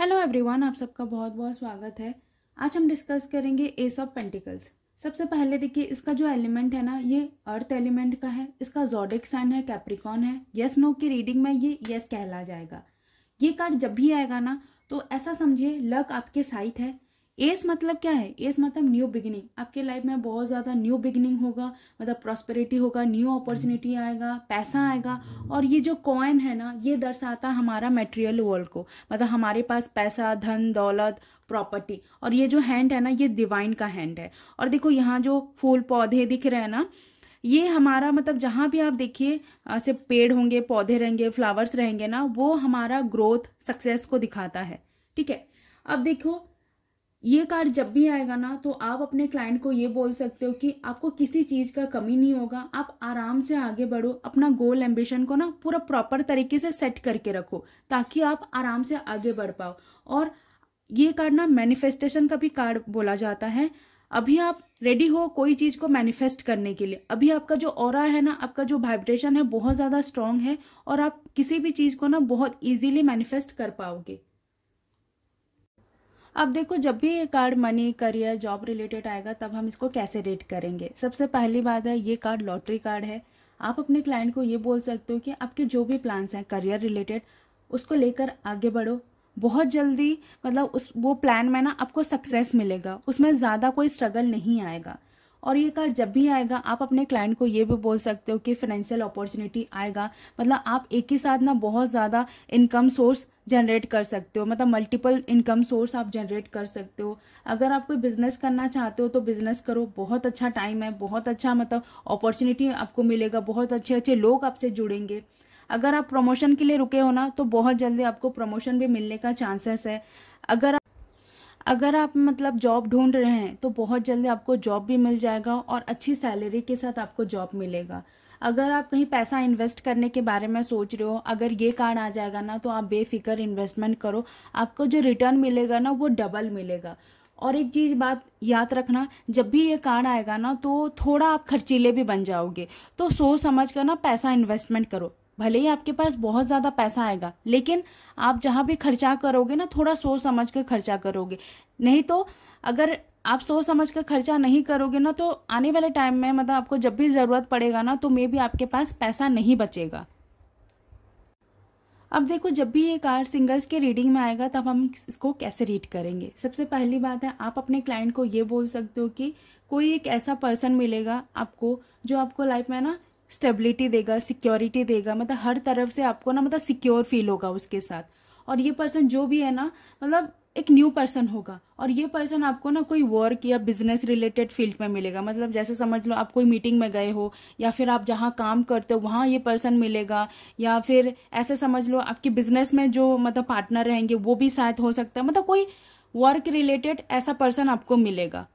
hello everyone आप सबका बहुत बहुत स्वागत है आज हम डिस्कस करेंगे एस ऑफ पेंटिकल्स सबसे पहले देखिए इसका जो एलिमेंट है ना ये अर्थ एलिमेंट का है इसका जोडिक साइन है कैप्रिकॉन है यस नो की रीडिंग में ये यस कहला जाएगा ये कार्ड जब भी आएगा ना तो ऐसा समझिए लक आपके साइट है एस मतलब क्या है एस मतलब न्यू बिगिनिंग आपके लाइफ में बहुत ज़्यादा न्यू बिगिनिंग होगा मतलब प्रॉस्पेरिटी होगा न्यू अपॉर्चुनिटी आएगा पैसा आएगा और ये जो कॉइन है ना ये दर्शाता है हमारा मेटेरियल वर्ल्ड को मतलब हमारे पास पैसा धन दौलत प्रॉपर्टी और ये जो हैंड है ना ये डिवाइन का हैंड है और देखो यहाँ जो फूल पौधे दिख रहे हैं ना ये हमारा मतलब जहाँ भी आप देखिए ऐसे पेड़ होंगे पौधे रहेंगे फ्लावर्स रहेंगे ना वो हमारा ग्रोथ सक्सेस को दिखाता है ठीक है अब देखो ये कार्ड जब भी आएगा ना तो आप अपने क्लाइंट को ये बोल सकते हो कि आपको किसी चीज़ का कमी नहीं होगा आप आराम से आगे बढ़ो अपना गोल एम्बिशन को ना पूरा प्रॉपर तरीके से सेट करके रखो ताकि आप आराम से आगे बढ़ पाओ और ये कार्ड ना मैनिफेस्टेशन का भी कार्ड बोला जाता है अभी आप रेडी हो कोई चीज़ को मैनिफेस्ट करने के लिए अभी आपका जो और है ना आपका जो वाइब्रेशन है बहुत ज़्यादा स्ट्रांग है और आप किसी भी चीज़ को ना बहुत ईजिली मैनिफेस्ट कर पाओगे अब देखो जब भी ये card money career job related आएगा तब हम इसको कैसे रेट करेंगे सबसे पहली बात है ये कार्ड लॉटरी कार्ड है आप अपने क्लाइंट को ये बोल सकते हो कि आपके जो भी प्लान्स हैं करियर रिलेटेड उसको लेकर आगे बढ़ो बहुत जल्दी मतलब उस वो प्लान में ना आपको सक्सेस मिलेगा उसमें ज़्यादा कोई स्ट्रगल नहीं आएगा और ये कार्ड जब भी आएगा आप अपने क्लाइंट को ये भी बोल सकते हो कि फाइनेंशियल अपॉर्चुनिटी आएगा मतलब आप एक ही साथ ना बहुत ज़्यादा इनकम सोर्स जनरेट कर सकते हो मतलब मल्टीपल इनकम सोर्स आप जनरेट कर सकते हो अगर आप कोई बिजनेस करना चाहते हो तो बिजनेस करो बहुत अच्छा टाइम है बहुत अच्छा मतलब अपॉर्चुनिटी आपको मिलेगा बहुत अच्छे अच्छे लोग आपसे जुड़ेंगे अगर आप प्रमोशन के लिए रुके हो ना तो बहुत जल्दी आपको प्रमोशन भी मिलने का चांसेस है अगर अगर आप मतलब जॉब ढूंढ रहे हैं तो बहुत जल्दी आपको जॉब भी मिल जाएगा और अच्छी सैलरी के साथ आपको जॉब मिलेगा अगर आप कहीं पैसा इन्वेस्ट करने के बारे में सोच रहे हो अगर ये कार्ड आ जाएगा ना तो आप बेफिक्र इन्वेस्टमेंट करो आपको जो रिटर्न मिलेगा ना वो डबल मिलेगा और एक चीज़ बात याद रखना जब भी ये कार्ड आएगा ना तो थोड़ा आप खर्चीले भी बन जाओगे तो सोच समझ कर ना पैसा इन्वेस्टमेंट करो भले ही आपके पास बहुत ज़्यादा पैसा आएगा लेकिन आप जहाँ भी खर्चा करोगे ना थोड़ा सोच समझ कर खर्चा करोगे नहीं तो अगर आप सोच समझ कर खर्चा नहीं करोगे ना तो आने वाले टाइम में मतलब आपको जब भी ज़रूरत पड़ेगा ना तो मे भी आपके पास पैसा नहीं बचेगा अब देखो जब भी ये कार्ड सिंगल्स के रीडिंग में आएगा तब हम इसको कैसे रीड करेंगे सबसे पहली बात है आप अपने क्लाइंट को ये बोल सकते हो कि कोई एक ऐसा पर्सन मिलेगा आपको जो आपको लाइफ में ना स्टेबिलिटी देगा सिक्योरिटी देगा मतलब हर तरफ से आपको ना मतलब सिक्योर फील होगा उसके साथ और ये पर्सन जो भी है ना मतलब एक न्यू पर्सन होगा और ये पर्सन आपको ना कोई वर्क या बिजनेस रिलेटेड फील्ड में मिलेगा मतलब जैसे समझ लो आप कोई मीटिंग में गए हो या फिर आप जहाँ काम करते हो वहाँ ये पर्सन मिलेगा या फिर ऐसे समझ लो आपके बिजनेस में जो मतलब पार्टनर रहेंगे वो भी शायद हो सकता है मतलब कोई वर्क रिलेटेड ऐसा पर्सन आपको मिलेगा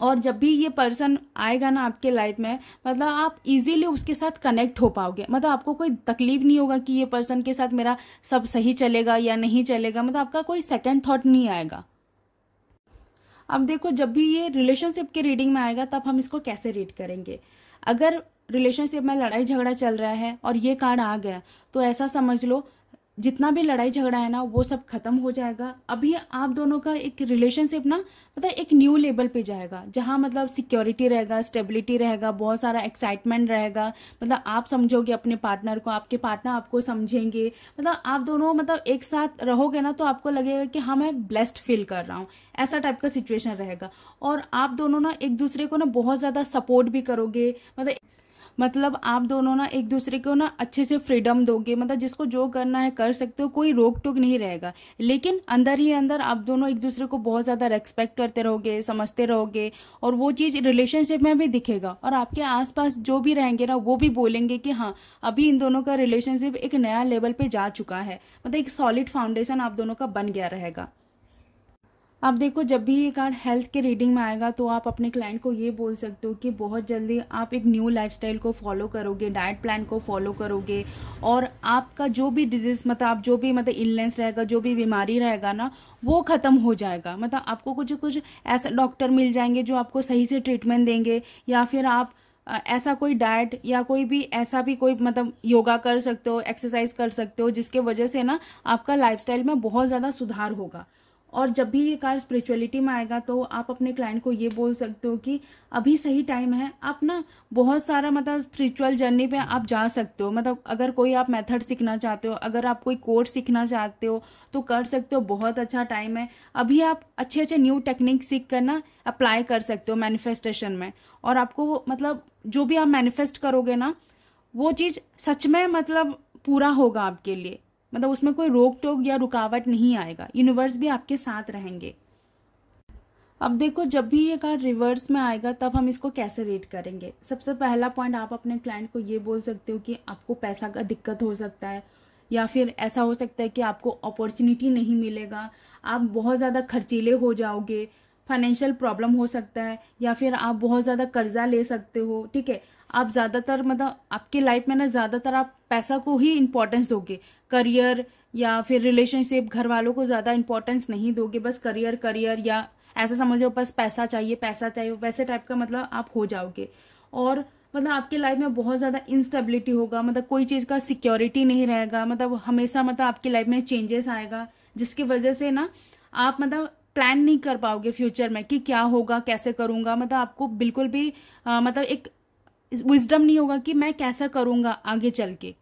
और जब भी ये पर्सन आएगा ना आपके लाइफ में मतलब आप इजीली उसके साथ कनेक्ट हो पाओगे मतलब आपको कोई तकलीफ नहीं होगा कि ये पर्सन के साथ मेरा सब सही चलेगा या नहीं चलेगा मतलब आपका कोई सेकेंड थाट नहीं आएगा अब देखो जब भी ये रिलेशनशिप के रीडिंग में आएगा तब हम इसको कैसे रीड करेंगे अगर रिलेशनशिप में लड़ाई झगड़ा चल रहा है और ये कार्ड आ गया तो ऐसा समझ लो जितना भी लड़ाई झगड़ा है ना वो सब खत्म हो जाएगा अभी आप दोनों का एक रिलेशनशिप ना मतलब एक न्यू लेवल पे जाएगा जहाँ मतलब सिक्योरिटी रहेगा स्टेबिलिटी रहेगा बहुत सारा एक्साइटमेंट रहेगा मतलब आप समझोगे अपने पार्टनर को आपके पार्टनर आपको समझेंगे मतलब आप दोनों मतलब एक साथ रहोगे ना तो आपको लगेगा कि हाँ मैं ब्लेस्ड फील कर रहा हूँ ऐसा टाइप का सिचुएशन रहेगा और आप दोनों ना एक दूसरे को ना बहुत ज़्यादा सपोर्ट भी करोगे मतलब मतलब आप दोनों ना एक दूसरे को ना अच्छे से फ्रीडम दोगे मतलब जिसको जो करना है कर सकते हो कोई रोक टोक नहीं रहेगा लेकिन अंदर ही अंदर आप दोनों एक दूसरे को बहुत ज़्यादा रेस्पेक्ट करते रहोगे समझते रहोगे और वो चीज़ रिलेशनशिप में भी दिखेगा और आपके आसपास जो भी रहेंगे ना वो भी बोलेंगे कि हाँ अभी इन दोनों का रिलेशनशिप एक नया लेवल पर जा चुका है मतलब एक सॉलिड फाउंडेशन आप दोनों का बन गया रहेगा आप देखो जब भी ये कार्ड हेल्थ के रीडिंग में आएगा तो आप अपने क्लाइंट को ये बोल सकते हो कि बहुत जल्दी आप एक न्यू लाइफस्टाइल को फॉलो करोगे डाइट प्लान को फॉलो करोगे और आपका जो भी डिजीज़ मतलब आप जो भी मतलब इलनेस रहेगा जो भी बीमारी रहेगा ना वो ख़त्म हो जाएगा मतलब आपको कुछ कुछ ऐसे डॉक्टर मिल जाएंगे जो आपको सही से ट्रीटमेंट देंगे या फिर आप ऐसा कोई डाइट या कोई भी ऐसा भी कोई मतलब योगा कर सकते हो एक्सरसाइज कर सकते हो जिसके वजह से ना आपका लाइफस्टाइल में बहुत ज़्यादा सुधार होगा और जब भी ये कार्ड स्पिरिचुअलिटी में आएगा तो आप अपने क्लाइंट को ये बोल सकते हो कि अभी सही टाइम है आप ना बहुत सारा मतलब स्पिरिचुअल जर्नी पे आप जा सकते हो मतलब अगर कोई आप मेथड सीखना चाहते हो अगर आप कोई कोर्स सीखना चाहते हो तो कर सकते हो बहुत अच्छा टाइम है अभी आप अच्छे अच्छे न्यू टेक्निक सीख कर ना अप्लाई कर सकते हो मैनिफेस्टेशन में और आपको मतलब जो भी आप मैनिफेस्ट करोगे ना वो चीज़ सच में मतलब पूरा होगा आपके लिए मतलब उसमें कोई रोक टोक या रुकावट नहीं आएगा यूनिवर्स भी आपके साथ रहेंगे अब देखो जब भी ये कार्ड रिवर्स में आएगा तब हम इसको कैसे रेट करेंगे सबसे पहला पॉइंट आप अपने क्लाइंट को ये बोल सकते हो कि आपको पैसा का दिक्कत हो सकता है या फिर ऐसा हो सकता है कि आपको अपॉर्चुनिटी नहीं मिलेगा आप बहुत ज़्यादा खर्चीले हो जाओगे फाइनेंशियल प्रॉब्लम हो सकता है या फिर आप बहुत ज़्यादा कर्जा ले सकते हो ठीक है आप ज़्यादातर मतलब आपकी लाइफ में ना ज़्यादातर आप पैसा को ही इम्पोर्टेंस दोगे करियर या फिर रिलेशनशिप घर वालों को ज़्यादा इम्पोर्टेंस नहीं दोगे बस करियर करियर या ऐसा समझो बस पैसा चाहिए पैसा चाहिए वैसे टाइप का मतलब आप हो जाओगे और मतलब आपके लाइफ में बहुत ज़्यादा इंस्टेबिलिटी होगा मतलब कोई चीज़ का सिक्योरिटी नहीं रहेगा मतलब हमेशा मतलब आपकी लाइफ में चेंजेस आएगा जिसकी वजह से ना आप मतलब प्लान नहीं कर पाओगे फ्यूचर में कि क्या होगा कैसे करूँगा मतलब आपको बिल्कुल भी आ, मतलब एक विजडम नहीं होगा कि मैं कैसा करूँगा आगे चल के